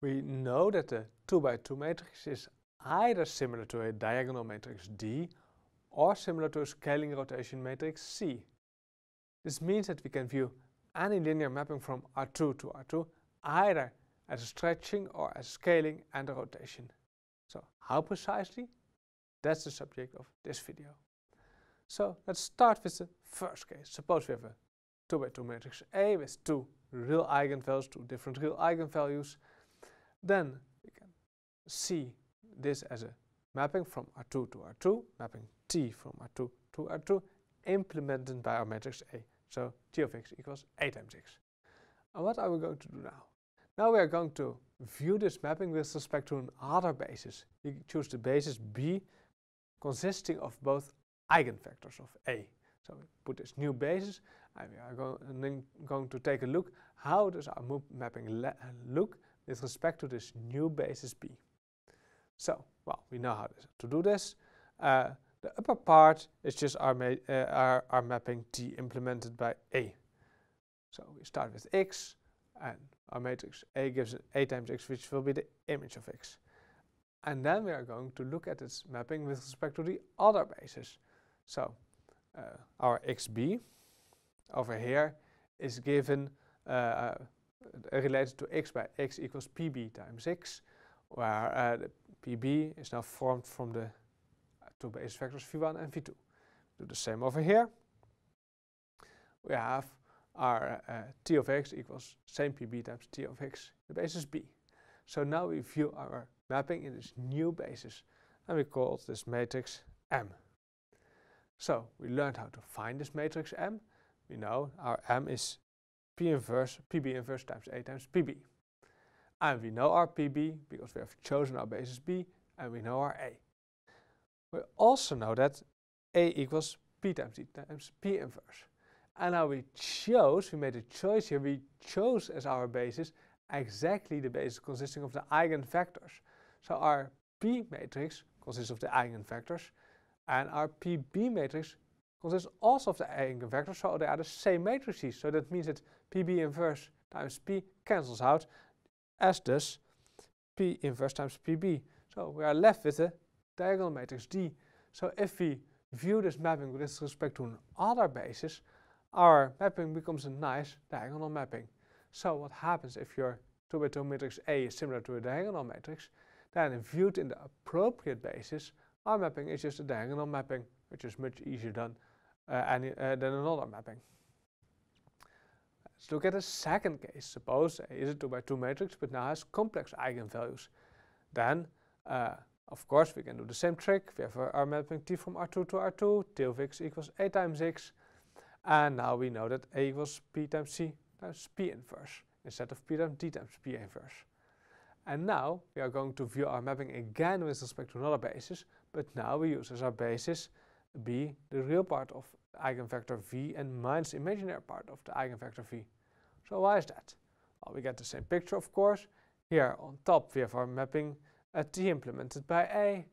we know that the 2 by 2 matrix is either similar to a diagonal matrix D or similar to a scaling rotation matrix C. This means that we can view any linear mapping from R2 to R2 either as a stretching or as scaling and a rotation. So how precisely? That's the subject of this video. So let's start with the first case. Suppose we have a 2 by 2 matrix A with two real eigenvalues, two different real eigenvalues, then we can see this as a mapping from R2 to R2, mapping T from R2 to R2, implemented by our matrix A. So T of x equals A times x. And what are we going to do now? Now we are going to view this mapping with respect to another basis. We choose the basis B consisting of both eigenvectors of A. So we put this new basis I am going to take a look how does our mood mapping look with respect to this new basis B. So, well, we know how to do this. Uh, the upper part is just our, ma uh, our, our mapping T implemented by A. So we start with X, and our matrix A gives it A times X, which will be the image of X. And then we are going to look at its mapping with respect to the other basis. So uh, our XB over here is given uh, uh, related to x by x equals pb times x, where uh, pb is now formed from the two basis vectors v1 and v2. Do the same over here. We have our uh, t of x equals same pb times t of x, the basis b. So now we view our mapping in this new basis, and we call this matrix M. So we learned how to find this matrix M, we know our m is p inverse, pb inverse times a times pb. And we know our pb because we have chosen our basis b and we know our a. We also know that a equals p times e times p inverse. And now we chose, we made a choice here, we chose as our basis exactly the basis consisting of the eigenvectors. So our P matrix consists of the eigenvectors and our PB matrix consists also of the eigenvectors, so they are the same matrices. So that means that PB inverse times P cancels out, as does P inverse times PB. So we are left with a diagonal matrix D. So if we view this mapping with respect to another basis, our mapping becomes a nice diagonal mapping. So what happens if your 2 by 2 matrix A is similar to a diagonal matrix, then viewed in the appropriate basis, our mapping is just a diagonal mapping, which is much easier than, uh, any, uh, than another mapping. Let's look at the second case. Suppose A uh, is a 2 by 2 matrix, but now has complex eigenvalues. Then, uh, of course, we can do the same trick. We have our mapping T from R2 to R2, T of x equals A times x. And now we know that A equals P times C times P inverse instead of P times D times P inverse. And now we are going to view our mapping again with respect to another basis, but now we use as our basis b the real part of the eigenvector v and minus the imaginary part of the eigenvector v. So why is that? Well, we get the same picture, of course. Here on top we have our mapping at t implemented by a.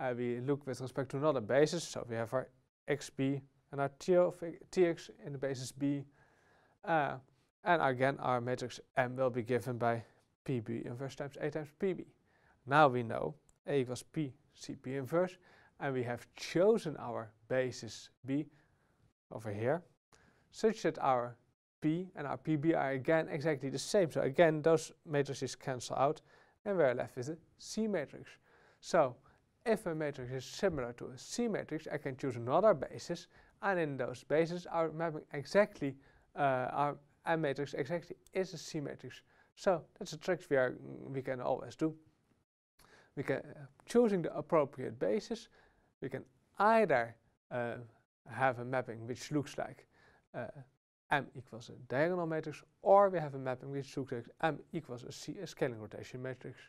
Uh, we look with respect to another basis, so we have our xb and our t of tx in the basis b. Uh, and again, our matrix M will be given by PB inverse times A times PB. Now we know A equals P CP inverse and we have chosen our basis B over here such that our P and our PB are again exactly the same. So again those matrices cancel out and we're left with a C matrix. So if a matrix is similar to a C matrix I can choose another basis and in those bases our mapping exactly uh, our M matrix exactly is a C matrix. So that's a trick we, are, we can always do. We can, uh, choosing the appropriate basis, we can either uh, have a mapping which looks like uh, m equals a diagonal matrix, or we have a mapping which looks like m equals a, C, a scaling rotation matrix.